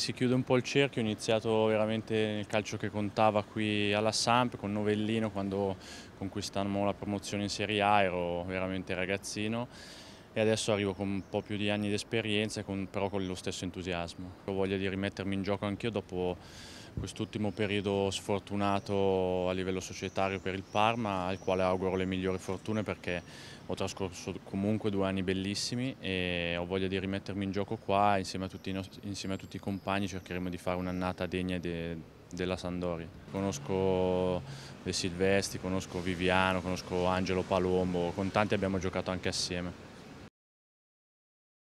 Si chiude un po' il cerchio, ho iniziato veramente nel calcio che contava qui alla Samp con Novellino quando conquistammo la promozione in Serie A, ero veramente ragazzino e adesso arrivo con un po' più di anni di esperienza però con lo stesso entusiasmo. Ho voglia di rimettermi in gioco anch'io dopo quest'ultimo periodo sfortunato a livello societario per il Parma, al quale auguro le migliori fortune perché ho trascorso comunque due anni bellissimi e ho voglia di rimettermi in gioco qua insieme a tutti i, nostri, insieme a tutti i compagni cercheremo di fare un'annata degna de, della Sandoria. Conosco De Silvestri, conosco Viviano, conosco Angelo Palombo, con tanti abbiamo giocato anche assieme.